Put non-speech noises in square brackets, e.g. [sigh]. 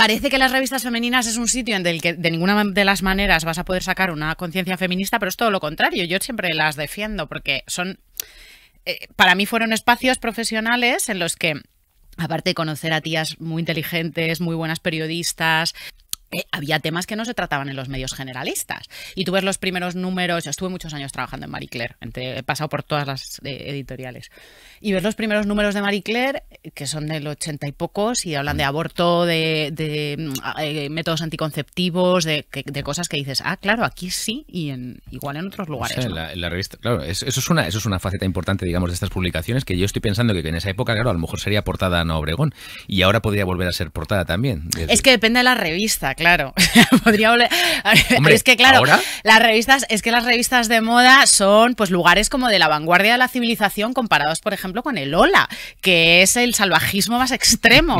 Parece que las revistas femeninas es un sitio en el que de ninguna de las maneras vas a poder sacar una conciencia feminista, pero es todo lo contrario. Yo siempre las defiendo porque son, eh, para mí fueron espacios profesionales en los que aparte de conocer a tías muy inteligentes, muy buenas periodistas, eh, había temas que no se trataban en los medios generalistas. Y tú ves los primeros números, estuve muchos años trabajando en Marie Claire, he pasado por todas las eh, editoriales, y ves los primeros números de Marie Claire, eh, que son del ochenta y pocos, y hablan de mm. aborto, de, mm, ah, métodos anticonceptivos, de, cosas que dices, ah, claro, aquí sí, y en, igual en otros lugares. la, revista, claro, eso es, una, eso es una faceta importante, digamos, de estas publicaciones, que yo estoy pensando que en esa época, claro, a lo mejor sería portada a Obregón, y ahora podría volver a ser portada también. Es que depende de la revista, claro. [laughs] Podría [laughs] es que claro, las revistas, es que las revistas de moda son pues lugares como de la vanguardia de la civilización comparados, por ejemplo, con el Ola, que es el salvajismo más extremo.